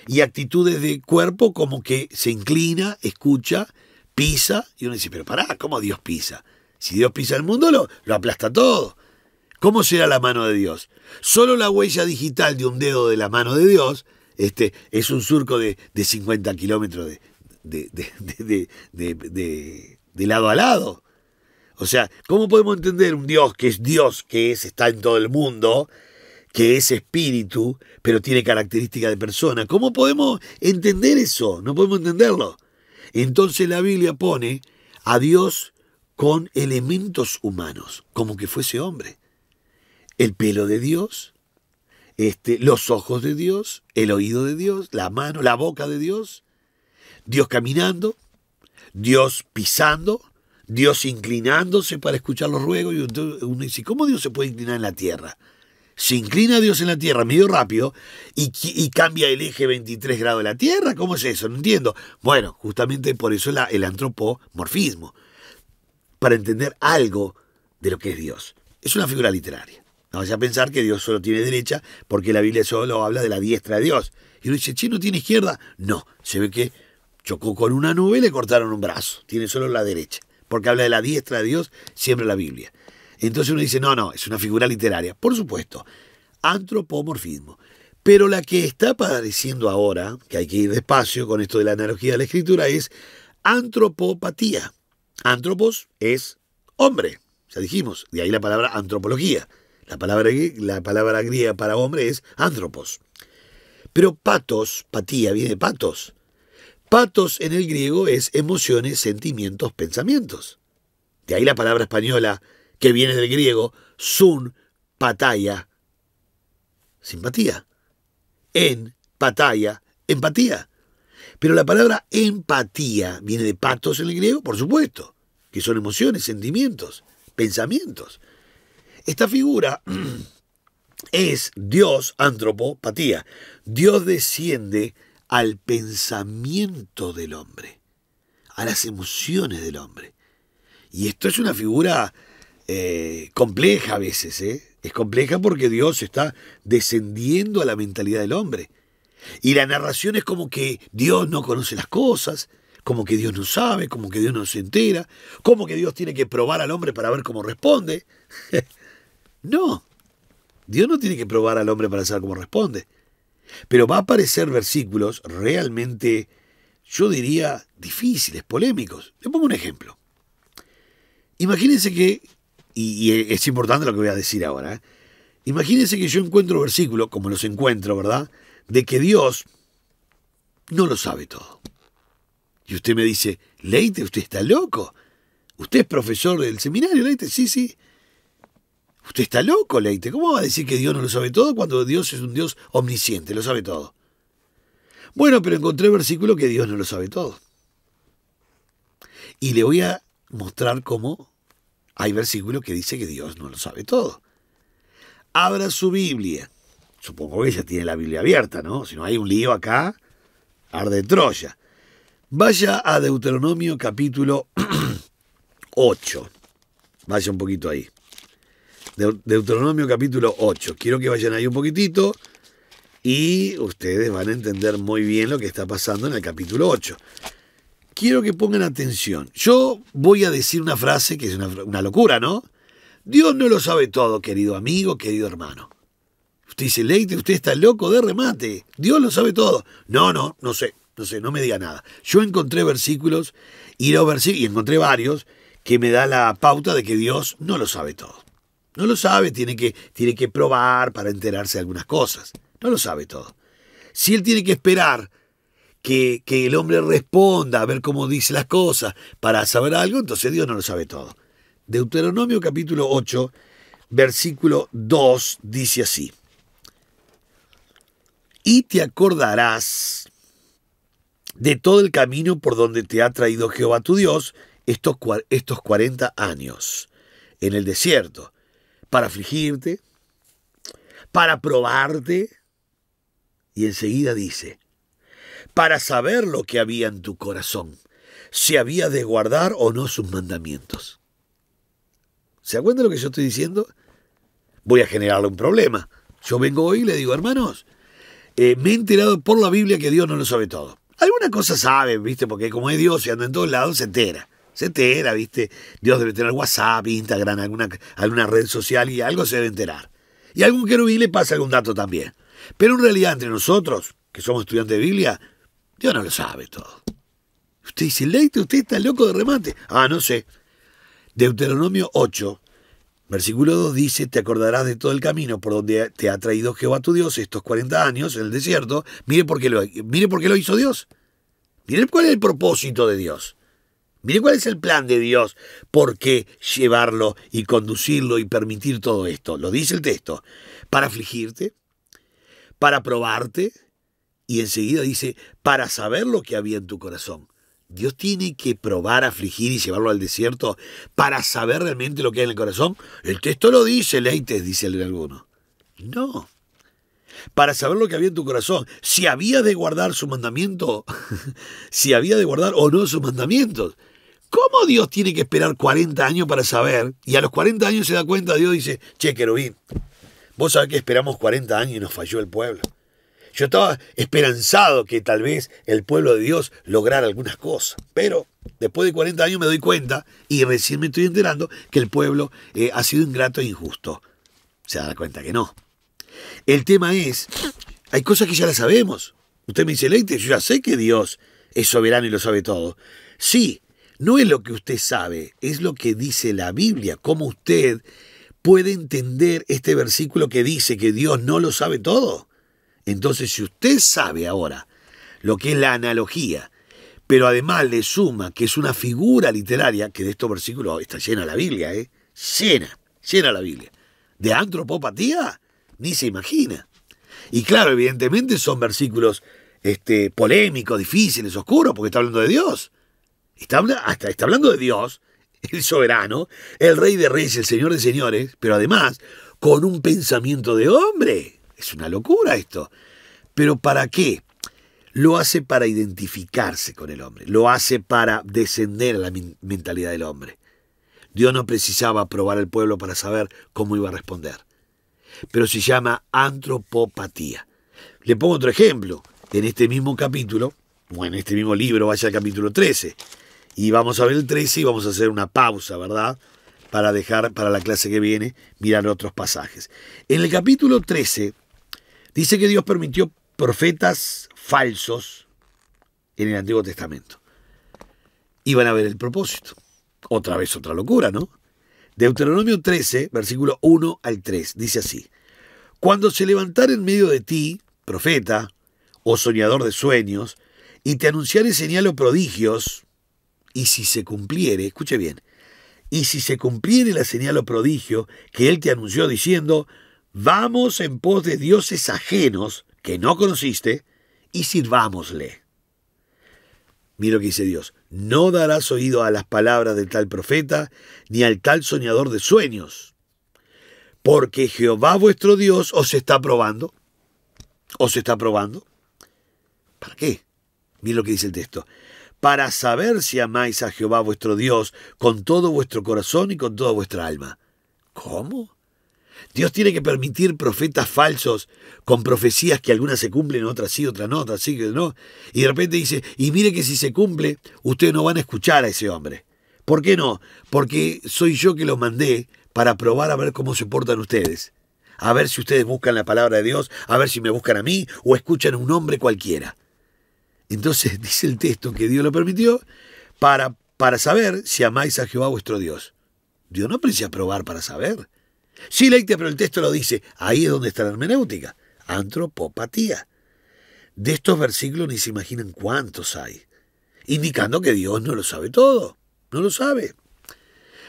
y actitudes de cuerpo como que se inclina, escucha, pisa, y uno dice, pero pará, ¿cómo Dios pisa? Si Dios pisa el mundo, lo, lo aplasta todo. ¿Cómo será la mano de Dios? Solo la huella digital de un dedo de la mano de Dios este, es un surco de, 50 kilómetros de, de, de, lado a lado. O sea, ¿cómo podemos entender un Dios que es Dios, que es, está en todo el mundo, que es espíritu, pero tiene características de persona? ¿Cómo podemos entender eso? No podemos entenderlo. Entonces la Biblia pone a Dios con elementos humanos, como que fuese hombre. El pelo de Dios, este, los ojos de Dios, el oído de Dios, la mano, la boca de Dios, Dios caminando, Dios pisando, Dios inclinándose para escuchar los ruegos. Y uno dice, ¿cómo Dios se puede inclinar en la tierra? se inclina Dios en la Tierra medio rápido y, cambia el eje 23 grados de la Tierra. ¿Cómo es eso? No entiendo. Bueno, justamente por eso el antropomorfismo, para entender algo de lo que es Dios. Es una figura literaria. No vas a pensar que Dios solo tiene derecha porque la Biblia solo habla de la diestra de Dios. Y uno dice, ¿che, no tiene izquierda? No, se ve que chocó con una nube y le cortaron un brazo. Tiene solo la derecha. Porque habla de la diestra de Dios siempre la Biblia. Entonces uno dice, no, no, es una figura literaria. Por supuesto, antropomorfismo. Pero la que está padeciendo ahora, que hay que ir despacio con esto de la analogía de la escritura, es antropopatía. Antropos es hombre, ya dijimos, de ahí la palabra antropología. La palabra, la palabra griega para hombre es antropos. Pero patos, patía, viene patos. Patos en el griego es emociones, sentimientos, pensamientos. De ahí la palabra española que viene del griego sun pataya, simpatía, en pataya, empatía. Pero la palabra empatía viene de patos en el griego, por supuesto, que son emociones, sentimientos, pensamientos. Esta figura es Dios, antropopatía. Dios desciende al pensamiento del hombre, a las emociones del hombre. Y esto es una figura eh, compleja a veces, ¿eh? Es compleja porque Dios está descendiendo a la mentalidad del hombre. Y la narración es como que Dios no conoce las cosas, como que Dios no sabe, como que Dios no se entera, como que Dios tiene que probar al hombre para ver cómo responde. no, Dios no tiene que probar al hombre para saber cómo responde. Pero va a aparecer versículos realmente, yo diría, difíciles, polémicos. Le pongo un ejemplo. Imagínense que y, es importante lo que voy a decir ahora. ¿eh? Imagínense que yo encuentro versículos, como los encuentro, ¿verdad? De que Dios no lo sabe todo. Y usted me dice, Leite, usted está loco. Usted es profesor del seminario, Leite, sí, sí. Usted está loco, Leite. ¿Cómo va a decir que Dios no lo sabe todo cuando Dios es un Dios omnisciente, lo sabe todo? Bueno, pero encontré versículo que Dios no lo sabe todo. Y le voy a mostrar cómo hay versículos que dice que Dios no lo sabe todo. Abra su Biblia. Supongo que ella tiene la Biblia abierta, ¿no? Si no hay un lío acá, arde Troya. Vaya a Deuteronomio capítulo 8. Vaya un poquito ahí. Deuteronomio capítulo 8. Quiero que vayan ahí un poquitito y ustedes van a entender muy bien lo que está pasando en el capítulo 8 quiero que pongan atención. Yo voy a decir una frase que es una, locura, ¿no? Dios no lo sabe todo, querido amigo, querido hermano. Usted dice, Leite, usted está loco de remate. Dios lo sabe todo. No, no, no sé, no sé, no me diga nada. Yo encontré versículos y, y encontré varios que me da la pauta de que Dios no lo sabe todo. No lo sabe, tiene que, tiene que probar para enterarse de algunas cosas. No lo sabe todo. Si él tiene que esperar que, que el hombre responda, a ver cómo dice las cosas, para saber algo, entonces Dios no lo sabe todo. Deuteronomio capítulo 8, versículo 2 dice así. Y te acordarás de todo el camino por donde te ha traído Jehová tu Dios estos, estos 40 años en el desierto, para afligirte, para probarte. Y enseguida dice, para saber lo que había en tu corazón, si había de guardar o no sus mandamientos. ¿Se acuerdan de lo que yo estoy diciendo? Voy a generarle un problema. Yo vengo hoy y le digo, hermanos, eh, me he enterado por la Biblia que Dios no lo sabe todo. Alguna cosa sabe, ¿viste? Porque como es Dios y anda en todos lados, se entera. Se entera, ¿viste? Dios debe tener WhatsApp, Instagram, alguna, alguna red social y algo se debe enterar. Y algún querubín le pasa algún dato también. Pero en realidad entre nosotros, que somos estudiantes de Biblia, Dios no lo sabe todo. Usted dice, Leite, usted está loco de remate. Ah, no sé. Deuteronomio 8, versículo 2 dice, te acordarás de todo el camino por donde te ha traído Jehová tu Dios estos 40 años en el desierto. Mire por qué lo, mire por qué lo hizo Dios. Mire cuál es el propósito de Dios. Mire cuál es el plan de Dios. ¿Por qué llevarlo y conducirlo y permitir todo esto? Lo dice el texto. Para afligirte, para probarte, y enseguida dice, para saber lo que había en tu corazón. Dios tiene que probar, afligir y llevarlo al desierto para saber realmente lo que hay en el corazón. El texto lo dice, leites, dice el de alguno. No. Para saber lo que había en tu corazón, si había de guardar su mandamiento, si había de guardar o no sus mandamientos. ¿Cómo Dios tiene que esperar 40 años para saber? Y a los 40 años se da cuenta, Dios dice, che, querubín, vos sabés que esperamos 40 años y nos falló el pueblo. Yo estaba esperanzado que tal vez el pueblo de Dios lograra algunas cosas, pero después de 40 años me doy cuenta y recién me estoy enterando que el pueblo eh, ha sido ingrato e injusto. Se da cuenta que no. El tema es, hay cosas que ya las sabemos. Usted me dice, Leite, yo ya sé que Dios es soberano y lo sabe todo. Sí, no es lo que usted sabe, es lo que dice la Biblia, cómo usted puede entender este versículo que dice que Dios no lo sabe todo. Entonces, si usted sabe ahora lo que es la analogía, pero además le suma que es una figura literaria, que de estos versículos está llena la Biblia, ¿eh? llena, llena la Biblia, de antropopatía, ni se imagina. Y claro, evidentemente son versículos este, polémicos, difíciles, oscuros, porque está hablando de Dios. Está, hasta está hablando de Dios, el soberano, el rey de reyes, el señor de señores, pero además con un pensamiento de hombre. Es una locura esto. Pero ¿para qué? Lo hace para identificarse con el hombre, lo hace para descender a la mentalidad del hombre. Dios no precisaba probar al pueblo para saber cómo iba a responder. Pero se llama antropopatía. Le pongo otro ejemplo. En este mismo capítulo, o en este mismo libro, vaya al capítulo 13. Y vamos a ver el 13 y vamos a hacer una pausa, ¿verdad? Para dejar para la clase que viene mirar otros pasajes. En el capítulo 13 Dice que Dios permitió profetas falsos en el Antiguo Testamento. Iban a ver el propósito. Otra vez otra locura, ¿no? Deuteronomio 13, versículo 1 al 3, dice así. Cuando se levantare en medio de ti, profeta, o oh soñador de sueños, y te anunciare señal o prodigios, y si se cumpliere, escuche bien, y si se cumpliere la señal o prodigio que él te anunció diciendo, Vamos en pos de dioses ajenos que no conociste y sirvámosle. Mira lo que dice Dios. No darás oído a las palabras del tal profeta ni al tal soñador de sueños. Porque Jehová vuestro Dios os está probando. Os está probando. ¿Para qué? Mira lo que dice el texto. Para saber si amáis a Jehová vuestro Dios con todo vuestro corazón y con toda vuestra alma. ¿Cómo? Dios tiene que permitir profetas falsos con profecías que algunas se cumplen, otras sí, otras no, otras sí, no. Y de repente dice, y mire que si se cumple, ustedes no van a escuchar a ese hombre. ¿Por qué no? Porque soy yo que lo mandé para probar a ver cómo se portan ustedes. A ver si ustedes buscan la palabra de Dios, a ver si me buscan a mí o escuchan a un hombre cualquiera. Entonces dice el texto que Dios lo permitió para, para saber si amáis a Jehová vuestro Dios. Dios no precisa probar para saber. Sí, Leite, pero el texto lo dice. Ahí es donde está la hermenéutica. Antropopatía. De estos versículos ni se imaginan cuántos hay. Indicando que Dios no lo sabe todo. No lo sabe.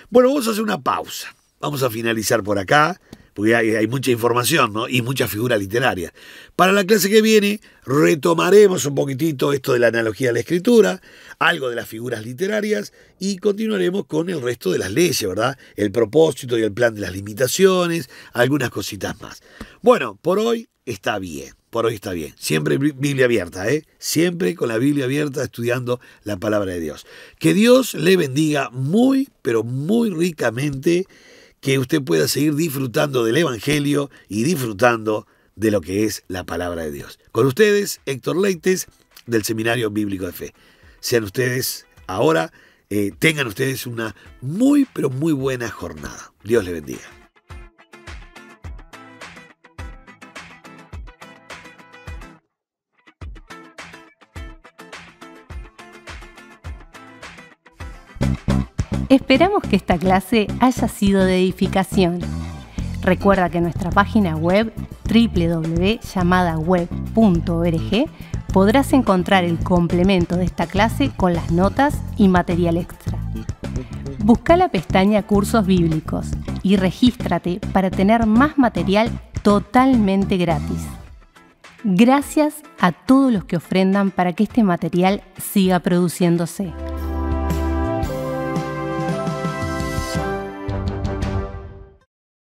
Bueno, vamos a hacer una pausa. Vamos a finalizar por acá porque hay, mucha información y mucha figura literaria. Para la clase que viene retomaremos un poquitito esto de la analogía de la escritura, algo de las figuras literarias y continuaremos con el resto de las leyes, ¿verdad? El propósito y el plan de las limitaciones, algunas cositas más. Bueno, por hoy está bien, por hoy está bien. Siempre Biblia abierta, ¿eh? Siempre con la Biblia abierta estudiando la palabra de Dios. Que Dios le bendiga muy, pero muy ricamente que usted pueda seguir disfrutando del Evangelio y disfrutando de lo que es la palabra de Dios. Con ustedes, Héctor Leites, del Seminario Bíblico de Fe. Sean ustedes ahora, eh, tengan ustedes una muy, pero muy buena jornada. Dios les bendiga. Esperamos que esta clase haya sido de edificación. Recuerda que en nuestra página web www.llamadaweb.org podrás encontrar el complemento de esta clase con las notas y material extra. Busca la pestaña Cursos Bíblicos y regístrate para tener más material totalmente gratis. Gracias a todos los que ofrendan para que este material siga produciéndose.